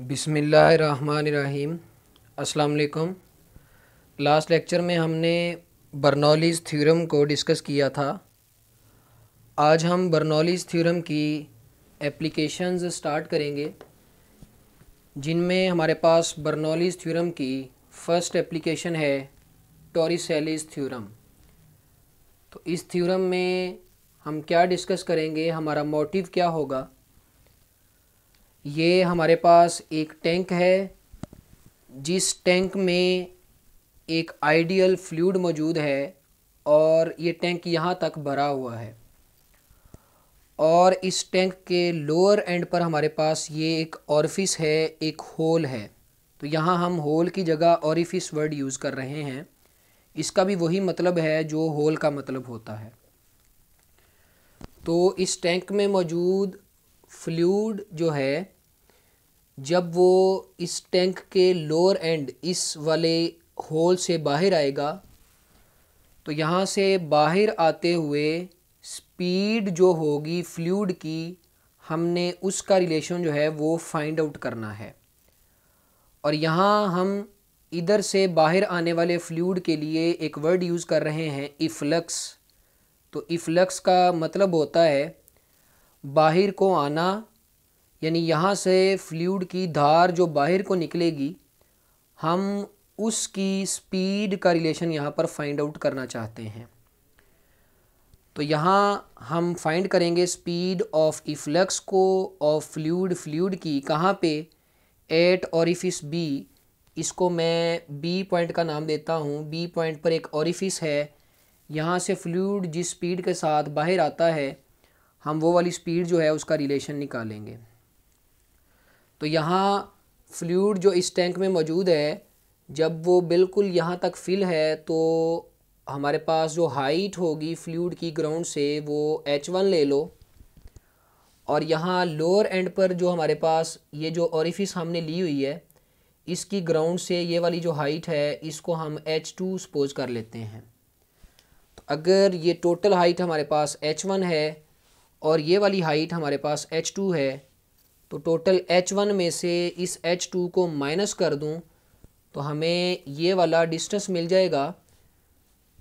बिसमीम अस्सलाम last lecture में हमने बर्नौलीज़ थ्योरम को डिस्कस किया था आज हम बर्नौलीज़ थ्योरम की एप्लीकेशंस स्टार्ट करेंगे जिनमें हमारे पास बर्नौलीज़ थ्योरम की फ़र्स्ट एप्लीकेशन है टोरिसेलिस थ्योरम तो इस थ्योरम में हम क्या डिस्कस करेंगे हमारा मोटिव क्या होगा ये हमारे पास एक टैंक है जिस टैंक में एक आइडियल फ्लूड मौजूद है और ये टैंक यहाँ तक भरा हुआ है और इस टैंक के लोअर एंड पर हमारे पास ये एक औरफिस है एक होल है तो यहाँ हम होल की जगह ऑरिफिस वर्ड यूज़ कर रहे हैं इसका भी वही मतलब है जो होल का मतलब होता है तो इस टैंक में मौजूद फ्लूड जो है जब वो इस टैंक के लोअर एंड इस वाले होल से बाहर आएगा तो यहाँ से बाहर आते हुए स्पीड जो होगी फ्लूड की हमने उसका रिलेशन जो है वो फाइंड आउट करना है और यहाँ हम इधर से बाहर आने वाले फ्लूड के लिए एक वर्ड यूज़ कर रहे हैं इफ्लक्स तो इफ्लक्स का मतलब होता है बाहर को आना यानी यहाँ से फ्लूड की धार जो बाहर को निकलेगी हम उसकी स्पीड का रिलेशन यहाँ पर फाइंड आउट करना चाहते हैं तो यहाँ हम फाइंड करेंगे स्पीड ऑफ इफ्लक्स को ऑफ फ्लूड फ्लूड की कहाँ पे एट ऑरिफिस बी इसको मैं बी पॉइंट का नाम देता हूँ बी पॉइंट पर एक ऑरिफिस है यहाँ से फ्लूड जिस स्पीड के साथ बाहर आता है हम वो वाली स्पीड जो है उसका रिलेशन निकालेंगे तो यहाँ फ्लूड जो इस टैंक में मौजूद है जब वो बिल्कुल यहाँ तक फिल है तो हमारे पास जो हाइट होगी फ्लूड की ग्राउंड से वो एच वन ले लो और यहाँ लोअर एंड पर जो हमारे पास ये जो औरफिस हमने ली हुई है इसकी ग्राउंड से ये वाली जो हाइट है इसको हम एच टू सपोज कर लेते हैं तो अगर ये टोटल हाइट हमारे पास एच वन है और ये वाली हाइट हमारे पास एच टू है तो टोटल एच वन में से इस एच टू को माइनस कर दूँ तो हमें ये वाला डिस्टेंस मिल जाएगा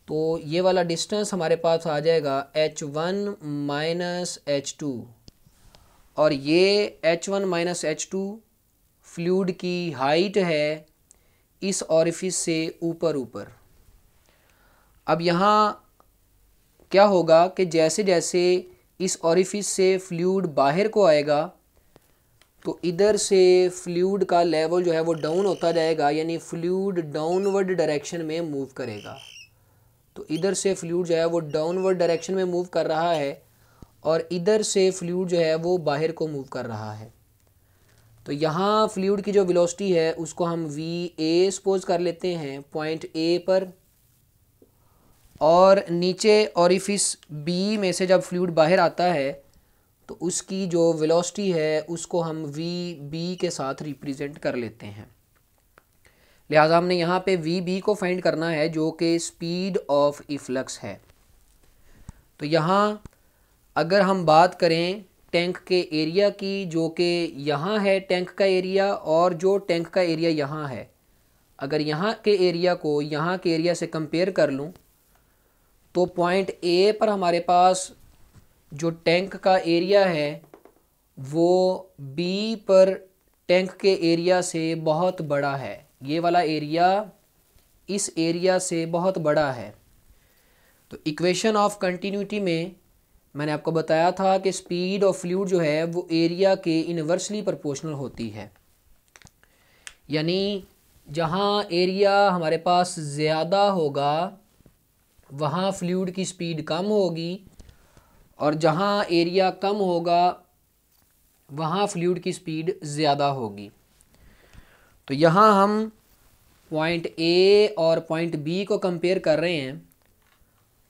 तो ये वाला डिस्टेंस हमारे पास आ जाएगा H one minus H two और ये H one minus H two fluid की हाइट है इस ऑरिफिस से ऊपर ऊपर अब यहाँ क्या होगा कि जैसे जैसे इस ऑरिफिस से फ्लूड बाहर को आएगा तो इधर से फ्लूड का लेवल जो है वो डाउन होता जाएगा यानी फ्लूड डाउनवर्ड डायरेक्शन में मूव करेगा तो इधर से फ्लूड जो है वो डाउनवर्ड डायरेक्शन में मूव कर रहा है और इधर से फ्लूड जो है वो बाहर को मूव कर रहा है तो यहाँ फ्लूड की जो वेलोसिटी है उसको हम वी ए सपोज कर लेते हैं पॉइंट ए पर और नीचे ऑरिफिस बी में से जब फ्लूड बाहर आता है तो उसकी जो वेलोसिटी है उसको हम वी बी के साथ रिप्रेजेंट कर लेते हैं लिहाजा हमने यहाँ पे वी बी को फाइंड करना है जो कि स्पीड ऑफ इफ्लक्स है तो यहाँ अगर हम बात करें टैंक के एरिया की जो कि यहाँ है टैंक का एरिया और जो टैंक का एरिया यहाँ है अगर यहाँ के एरिया को यहाँ के एरिया से कंपेयर कर लूँ तो पॉइंट ए पर हमारे पास जो टैंक का एरिया है वो बी पर टैंक के एरिया से बहुत बड़ा है ये वाला एरिया इस एरिया से बहुत बड़ा है तो इक्वेशन ऑफ कंटिन्यूटी में मैंने आपको बताया था कि स्पीड ऑफ फ्लूड जो है वो एरिया के इनवर्सली प्रोपोर्शनल होती है यानी जहाँ एरिया हमारे पास ज़्यादा होगा वहाँ फ्लूड की स्पीड कम होगी और जहाँ एरिया कम होगा वहाँ फ्लूड की स्पीड ज़्यादा होगी तो यहाँ हम पॉइंट ए और पॉइंट बी को कंपेयर कर रहे हैं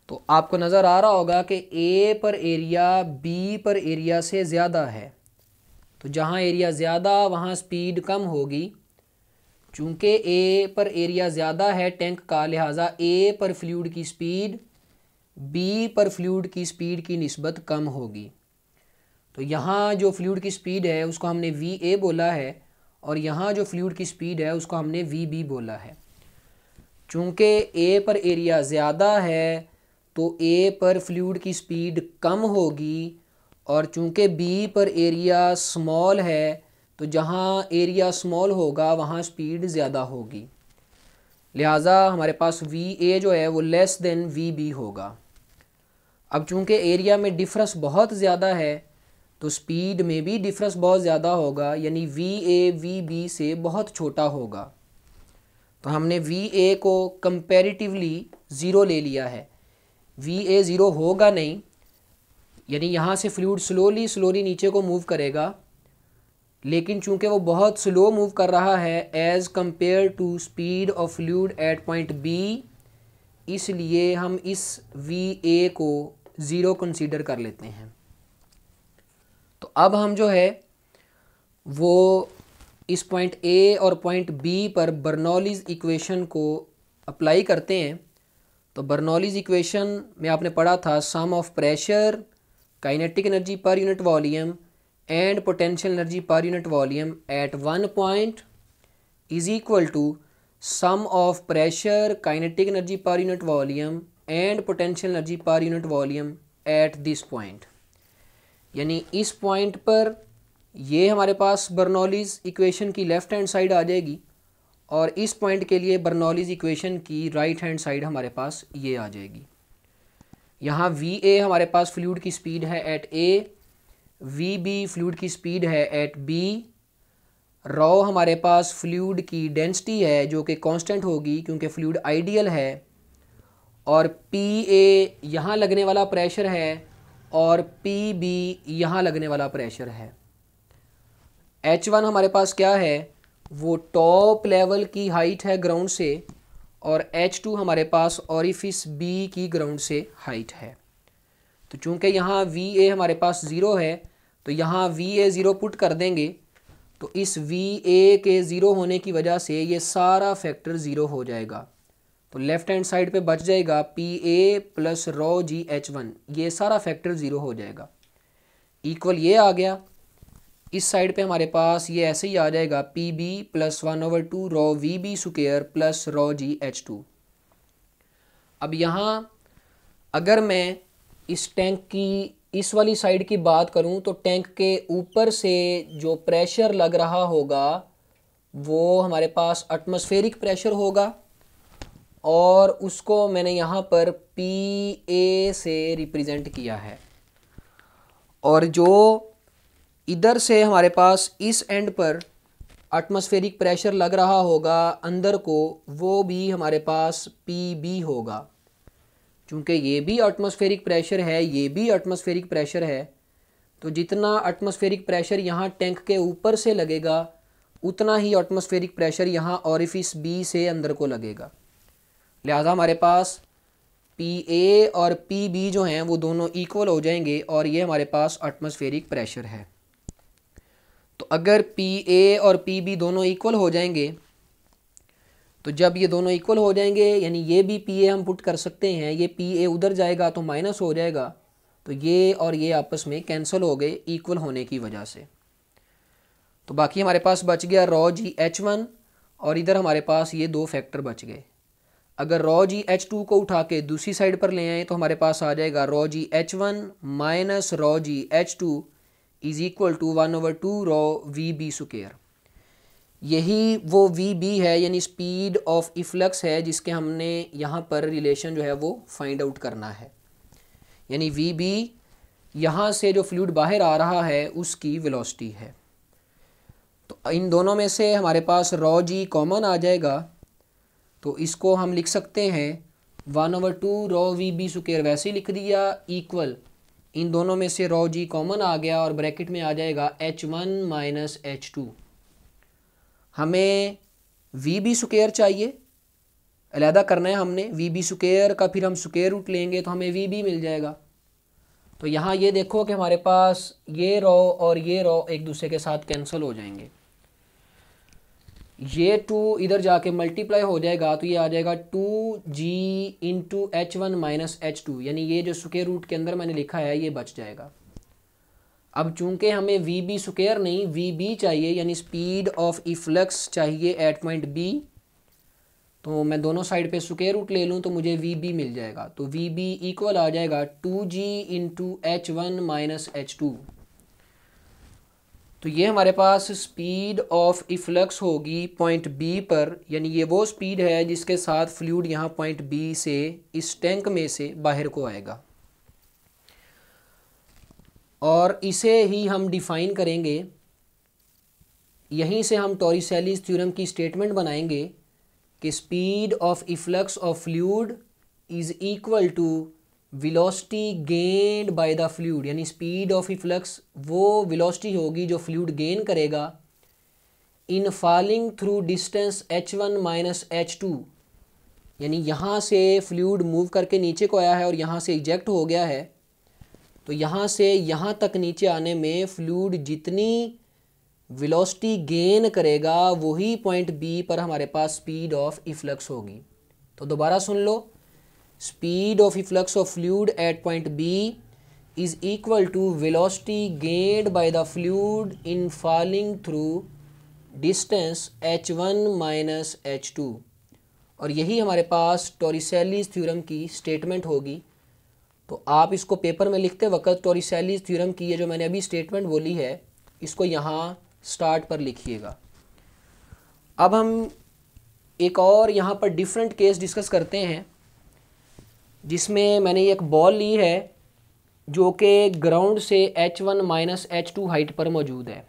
तो आपको नज़र आ रहा होगा कि ए पर एरिया बी पर एरिया से ज़्यादा है तो जहाँ एरिया ज़्यादा वहाँ स्पीड कम होगी चूँकि ए पर एरिया ज़्यादा है टैंक का लिहाजा ए पर फ्लूड की स्पीड बी पर फ्लूड की स्पीड की नस्बत कम होगी तो यहाँ जो फ्लूड की स्पीड है उसको हमने वी ए बोला है और यहाँ जो फ्लूड की स्पीड है उसको हमने वी बी बोला है चूँकि ए पर एरिया ज़्यादा है तो ए पर फ्लूड की स्पीड कम होगी और चूँकि बी पर एरिया स्मॉल है तो जहाँ एरिया स्मॉल होगा वहाँ स्पीड ज़्यादा होगी लिहाजा हमारे पास वी ए जो है वो लेस देन वी बी होगा अब चूंकि एरिया में डिफरेंस बहुत ज़्यादा है तो स्पीड में भी डिफरेंस बहुत ज़्यादा होगा यानी वी ए वी बी से बहुत छोटा होगा तो हमने वी ए को कंपेरिटिवली ज़ीरो ले लिया है वी ए ज़ीरो होगा नहीं यानी यहाँ से फ्लूड स्लोली स्लोली नीचे को मूव करेगा लेकिन चूंकि वो बहुत स्लो मूव कर रहा है as compare to speed of fluid at point B इसलिए हम इस वी ए को ज़ीरो कंसीडर कर लेते हैं तो अब हम जो है वो इस पॉइंट ए और पॉइंट बी पर बर्नौलीज इक्वेशन को अप्लाई करते हैं तो बर्नौलीज इक्वेशन में आपने पढ़ा था sum of pressure kinetic energy per unit volume and potential energy per unit volume at one point is equal to sum of pressure kinetic energy per unit volume and potential energy per unit volume at this point यानी इस point पर ये हमारे पास Bernoulli's equation की left hand side आ जाएगी और इस पॉइंट के लिए बर्नॉलीज़ इक्वेशन की राइट हैंड साइड हमारे पास ये आ जाएगी यहाँ वी ए हमारे पास फ्लूड की स्पीड है at A V B fluid की स्पीड है एट बी रॉ हमारे पास फ्लूड की डेंसिटी है जो कि कांस्टेंट होगी क्योंकि फ्लूड आइडियल है और पी ए यहाँ लगने वाला प्रेशर है और पी बी यहाँ लगने वाला प्रेशर है एच वन हमारे पास क्या है वो टॉप लेवल की हाइट है ग्राउंड से और एच टू हमारे पास ऑरिफिस बी की ग्राउंड से हाइट है तो चूंकि यहाँ वी ए हमारे पास ज़ीरो है तो यहाँ वी ए ज़ीरो पुट कर देंगे तो इस वी ए के ज़ीरो होने की वजह से ये सारा फैक्टर ज़ीरो हो जाएगा तो लेफ्ट हैंड साइड पे बच जाएगा P A plus rho G H one ये सारा फैक्टर ज़ीरो हो जाएगा इक्वल ये आ गया इस साइड पे हमारे पास ये ऐसे ही आ जाएगा P B plus one over two rho V B square plus rho G H two अब यहाँ अगर मैं इस टैंक की इस वाली साइड की बात करूँ तो टैंक के ऊपर से जो प्रेशर लग रहा होगा वो हमारे पास एटमॉस्फेरिक प्रेशर होगा और उसको मैंने यहाँ पर पी ए से रिप्रेजेंट किया है और जो इधर से हमारे पास इस एंड पर एटमॉस्फेरिक प्रेशर लग रहा होगा अंदर को वो भी हमारे पास पी बी होगा चूँकि ये भी एटमॉस्फेरिक प्रेशर है ये भी एटमॉस्फेरिक प्रेशर है तो जितना एटमॉस्फेरिक प्रेशर यहाँ टैंक के ऊपर से लगेगा उतना ही एटमॉस्फेरिक प्रेशर यहाँ ऑरिफिस बी से अंदर को लगेगा लिहाजा हमारे पास पी ए और पी बी जो हैं वो दोनों इक्वल हो जाएंगे और ये हमारे पास एटमॉस्फेरिक प्रेशर है तो अगर पी ए और पी बी दोनों इक्वल हो जाएंगे तो जब ये दोनों इक्वल हो जाएंगे यानी ये भी पी ए हम पुट कर सकते हैं ये पी ए उधर जाएगा तो माइनस हो जाएगा तो ये और ये आपस में कैंसिल हो गए इक्वल होने की वजह से तो बाकी हमारे पास बच गया रॉ जी एच वन और इधर हमारे पास ये दो फैक्टर बच गए अगर रॉ जी एच टू को उठा के दूसरी साइड पर ले आए तो हमारे पास आ जाएगा rho G H one minus rho G H two is equal to one over two rho V B square यही वो वी बी है यानी स्पीड ऑफ इफ्लक्स है जिसके हमने यहाँ पर रिलेशन जो है वो फाइंड आउट करना है यानी वी बी यहाँ से जो फ्लूड बाहर आ रहा है उसकी वेलोसिटी है तो इन दोनों में से हमारे पास रॉ जी कॉमन आ जाएगा तो इसको हम लिख सकते हैं one over two rho V B square वैसे ही लिख दिया इक्वल इन दोनों में से रो जी कॉमन आ गया और ब्रैकेट में आ जाएगा H one minus H two हमें वी बी स्क्र चाहिए अलहदा करना है हमने वी बी स्क्र का फिर हम स्क्र रूट लेंगे तो हमें वी बी मिल जाएगा तो यहाँ ये देखो कि हमारे पास ये रो और ये रो एक दूसरे के साथ कैंसिल हो जाएंगे ये टू इधर जाके मल्टीप्लाई हो जाएगा तो ये आ जाएगा two G into H one minus H two यानी ये जो सुकेयर रूट के अंदर मैंने लिखा है ये बच जाएगा अब चूंकि हमें वी बी सुकेयर नहीं वी बी चाहिए यानी स्पीड ऑफ इफ्लक्स चाहिए एट पॉइंट बी तो मैं दोनों साइड पे सुकेयर रूट ले लूँ तो मुझे वी बी मिल जाएगा तो वी बी इक्वल आ जाएगा two G two H one minus H two तो ये हमारे पास स्पीड ऑफ इफ्लक्स होगी पॉइंट बी पर यानी ये वो स्पीड है जिसके साथ फ्लूड यहाँ पॉइंट बी से इस टैंक में से बाहर को आएगा और इसे ही हम डिफाइन करेंगे यहीं से हम टोरिसैलीज थ्योरम की स्टेटमेंट बनाएंगे कि speed of efflux of fluid is equal to velocity gained by the fluid यानी स्पीड ऑफ इफ्लक्स वो विलोसिटी होगी जो फ्लूड गेन करेगा in falling through distance H one minus H two यानी यहाँ से फ्लूड मूव करके नीचे को आया है और यहाँ से इजेक्ट हो गया है तो यहाँ से यहाँ तक नीचे आने में फ्लूड जितनी विलोसिटी गेन करेगा वही पॉइंट बी पर हमारे पास स्पीड ऑफ इफ्लक्स होगी तो दोबारा सुन लो speed of efflux of fluid at point B is equal to velocity gained by the fluid in falling through distance h1 minus h2 और यही हमारे पास टोरिसेलीज थ्योरम की स्टेटमेंट होगी तो आप इसको पेपर में लिखते वक्त टोरिसेलीज थ्योरम की ये जो मैंने अभी स्टेटमेंट बोली है इसको यहाँ स्टार्ट पर लिखिएगा अब हम एक और यहाँ पर डिफरेंट केस डिस्कस करते हैं जिसमें मैंने एक बॉल ली है जो कि ग्राउंड से H one minus H two height पर मौजूद है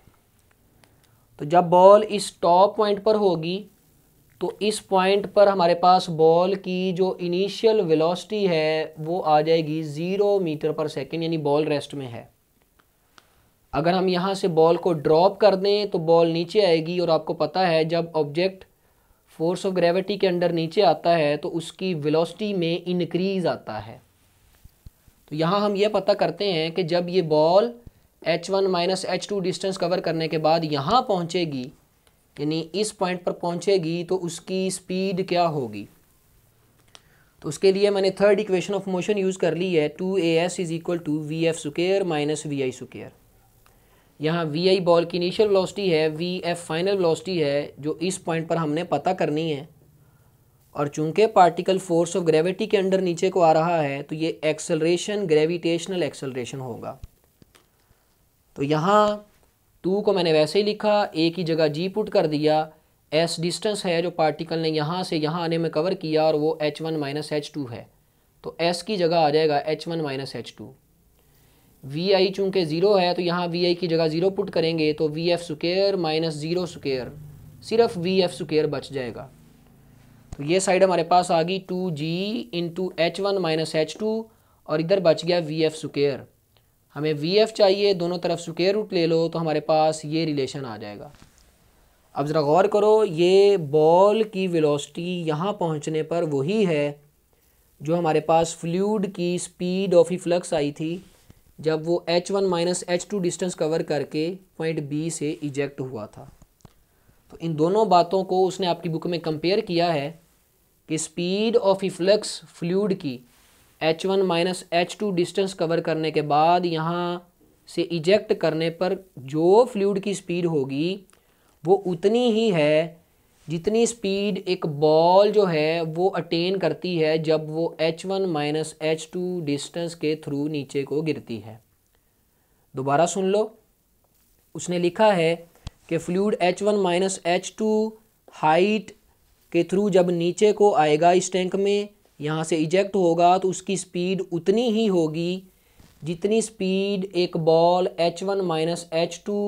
तो जब बॉल इस टॉप पॉइंट पर होगी तो इस पॉइंट पर हमारे पास बॉल की जो इनिशियल वेलोसिटी है वो आ जाएगी ज़ीरो मीटर पर सेकेंड यानी बॉल रेस्ट में है अगर हम यहाँ से बॉल को ड्रॉप कर दें तो बॉल नीचे आएगी और आपको पता है जब ऑब्जेक्ट फोर्स ऑफ ग्रेविटी के अंडर नीचे आता है तो उसकी वेलोसिटी में इनक्रीज़ आता है तो यहाँ हम ये पता करते हैं कि जब ये ball H one minus H two distance cover करने के बाद यहाँ पहुँचेगी यानी इस पॉइंट पर पहुँचेगी तो उसकी स्पीड क्या होगी तो उसके लिए मैंने third equation of motion use कर ली है two A S is equal to V F square minus V I square यहाँ वी आई बॉल की इनिशियल वेलोसिटी है वी एफ फाइनल वेलोसिटी है जो इस पॉइंट पर हमने पता करनी है और चूंकि पार्टिकल फोर्स ऑफ ग्रेविटी के अंडर नीचे को आ रहा है तो ये एक्सेलरेशन ग्रेविटेशनल एक्सेलरेशन होगा तो यहाँ टू को मैंने वैसे ही लिखा ए की जगह जी पुट कर दिया एस डिस्टेंस है जो पार्टिकल ने यहाँ से यहाँ आने में कवर किया और वो H one minus H two है तो एस की जगह आ जाएगा H one minus H two V I चूँकि ज़ीरो है तो यहाँ वी आई की जगह ज़ीरो पुट करेंगे तो V F square minus zero square सिर्फ वी एफ़ स्क्र बच जाएगा तो ये साइड हमारे पास आ गई two G into H one minus H two और इधर बच गया वी एफ़ स्क्र हमें वी एफ़ चाहिए दोनों तरफ स्क्र रूट ले लो तो हमारे पास ये रिलेशन आ जाएगा अब ज़रा गौर करो ये बॉल की वेलोसिटी यहाँ पहुँचने पर वही है जो हमारे पास फ्लूड की स्पीड ऑफ ही फ्लक्स आई थी जब वो H one minus H two distance cover करके पॉइंट बी से इजेक्ट हुआ था तो इन दोनों बातों को उसने आपकी बुक में कंपेयर किया है कि स्पीड ऑफ इफ्लक्स फ्लूड की H one minus H two distance cover करने के बाद यहाँ से इजेक्ट करने पर जो फ्लूड की स्पीड होगी वो उतनी ही है जितनी स्पीड एक बॉल जो है वो अटेन करती है जब वो H one minus H two distance के थ्रू नीचे को गिरती है दोबारा सुन लो उसने लिखा है कि fluid H one minus H two height के थ्रू जब नीचे को आएगा इस टैंक में यहाँ से इजेक्ट होगा तो उसकी स्पीड उतनी ही होगी जितनी स्पीड एक ball H one minus H two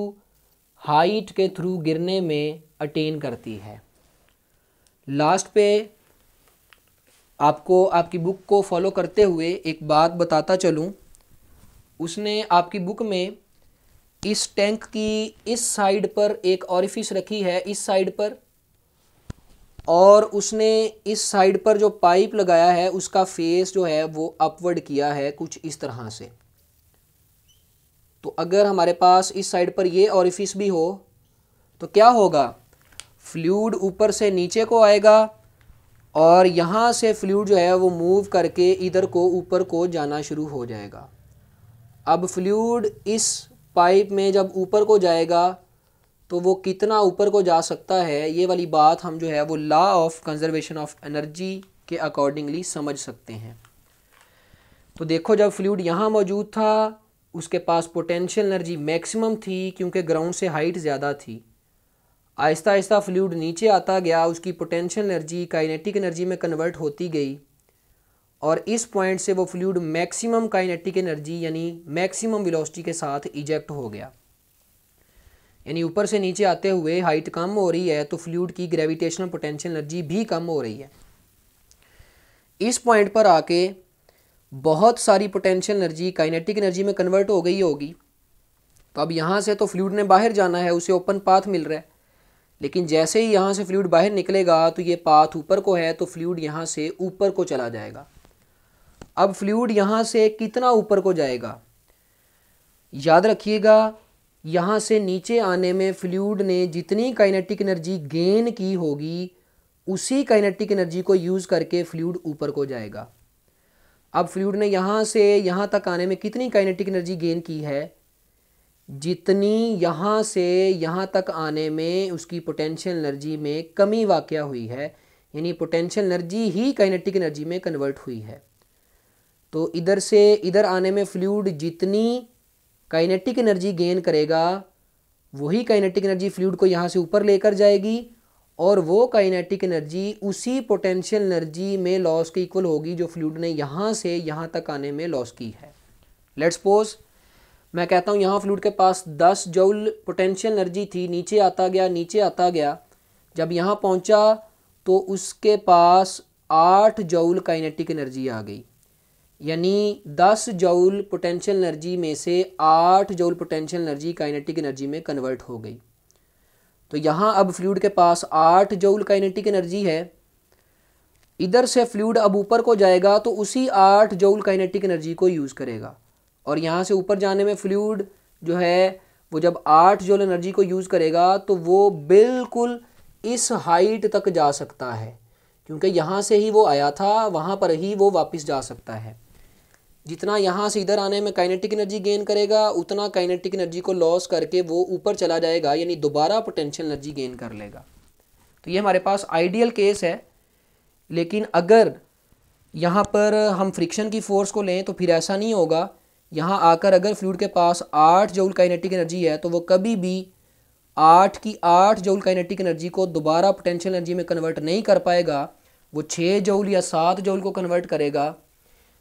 height के थ्रू गिरने में अटेन करती है लास्ट पे आपको आपकी बुक को फॉलो करते हुए एक बात बताता चलूँ उसने आपकी बुक में इस टैंक की इस साइड पर एक ऑरिफिस रखी है इस साइड पर और उसने इस साइड पर जो पाइप लगाया है उसका फेस जो है वो अपवर्ड किया है कुछ इस तरह से तो अगर हमारे पास इस साइड पर ये ऑरिफिस भी हो तो क्या होगा फ्लूड ऊपर से नीचे को आएगा और यहाँ से फ्लूड जो है वो मूव करके इधर को ऊपर को जाना शुरू हो जाएगा अब फ्लूड इस पाइप में जब ऊपर को जाएगा तो वो कितना ऊपर को जा सकता है ये वाली बात हम जो है वो law of conservation of energy के अकॉर्डिंगली समझ सकते हैं तो देखो जब फ्लूड यहाँ मौजूद था उसके पास पोटेंशियल एनर्जी मैक्सिमम थी क्योंकि ग्राउंड से हाइट ज़्यादा थी आहिस्ता आहिस्ता फ्लूड नीचे आता गया उसकी पोटेंशियल एनर्जी काइनेटिक एनर्जी में कन्वर्ट होती गई और इस पॉइंट से वो फ्लूड मैक्सिमम काइनेटिक एनर्जी यानी मैक्सिमम वेलोसिटी के साथ इजेक्ट हो गया यानी ऊपर से नीचे आते हुए हाइट कम हो रही है तो फ्लूड की ग्रेविटेशनल पोटेंशियल एनर्जी भी कम हो रही है इस पॉइंट पर आके बहुत सारी पोटेंशियल एनर्जी काइनेटिक एनर्जी में कन्वर्ट हो गई होगी तो अब यहाँ से तो फ्लूड ने बाहर जाना है उसे ओपन पाथ मिल रहा है लेकिन जैसे ही यहाँ से फ्लूड बाहर निकलेगा तो ये पाथ ऊपर को है तो फ्लूड यहाँ से ऊपर को चला जाएगा अब फ्लूड यहाँ से कितना ऊपर को जाएगा याद रखिएगा यहाँ से नीचे आने में फ्लूड ने जितनी काइनेटिक एनर्जी गेन की होगी उसी काइनेटिक एनर्जी को यूज़ करके फ्लूड ऊपर को जाएगा अब फ्लूड ने यहाँ से यहाँ तक आने में कितनी काइनेटिक एनर्जी गेन की है जितनी यहाँ से यहाँ तक आने में उसकी पोटेंशियल एनर्जी में कमी वाक़ हुई है यानी पोटेंशियल एनर्जी ही काइनेटिक एनर्जी में कन्वर्ट हुई है तो इधर से इधर आने में फ्लूड जितनी काइनेटिक एनर्जी गेन करेगा वही काइनेटिक एनर्जी फ्लूड को यहाँ से ऊपर लेकर जाएगी और वो काइनेटिक एनर्जी उसी पोटेंशियल एनर्जी में लॉस के इक्वल होगी जो फ्लूड ने यहाँ से यहाँ तक आने में लॉस की है लेट्स पोज मैं कहता हूँ यहाँ फ्लूड के पास 10 जूल पोटेंशियल एनर्जी थी नीचे आता गया नीचे आता गया जब यहाँ पहुँचा तो उसके पास आठ जौल काइनेटिक एनर्जी आ गई यानी दस जौल पोटेंशियल एनर्जी में से आठ joule potential energy kinetic energy में कन्वर्ट हो गई तो यहाँ अब फ्लूड के पास आठ जूल काइनेटिक एनर्जी है इधर से फ्लूड अब ऊपर को जाएगा तो उसी आठ जौल काइनेटिक एनर्जी को यूज़ करेगा और यहाँ से ऊपर जाने में फ्लूड जो है वो जब आठ जोल एनर्जी को यूज़ करेगा तो वो बिल्कुल इस हाइट तक जा सकता है क्योंकि यहाँ से ही वो आया था वहाँ पर ही वो वापस जा सकता है जितना यहाँ से इधर आने में काइनेटिक एनर्जी गेन करेगा उतना काइनेटिक एनर्जी को लॉस करके वो ऊपर चला जाएगा यानी दोबारा पोटेंशियल एनर्जी गेन कर लेगा तो ये हमारे पास आइडियल केस है लेकिन अगर यहाँ पर हम फ्रिक्शन की फ़ोर्स को लें तो फिर ऐसा नहीं होगा यहाँ आकर अगर फ्लूड के पास आठ जोल काइनेटिक एनर्जी है तो वो कभी भी आठ की आठ जोल काइनेटिक एनर्जी को दोबारा पोटेंशियल एनर्जी में कन्वर्ट नहीं कर पाएगा वो छः जोल या सात जोल को कन्वर्ट करेगा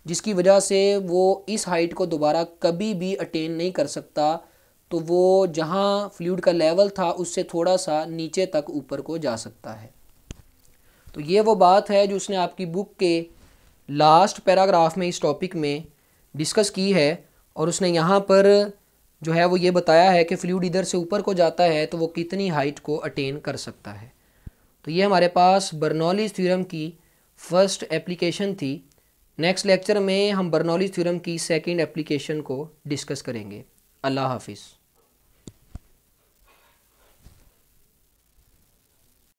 जिसकी वजह से वो इस हाइट को दोबारा कभी भी अटेन नहीं कर सकता तो वो जहाँ फ्लूड का लेवल था उससे थोड़ा सा नीचे तक ऊपर को जा सकता है तो ये वो बात है जो उसने आपकी बुक के लास्ट पैराग्राफ में इस टॉपिक में डिस्कस की है और उसने यहाँ पर जो है वो ये बताया है कि फ्लूड इधर से ऊपर को जाता है तो वो कितनी हाइट को अटेन कर सकता है तो ये हमारे पास बर्नॉलीज थ्योरम की फर्स्ट एप्लीकेशन थी नेक्स्ट लेक्चर में हम बर्नॉलीज थ्योरम की सेकंड एप्लीकेशन को डिस्कस करेंगे अल्लाह हाफिज़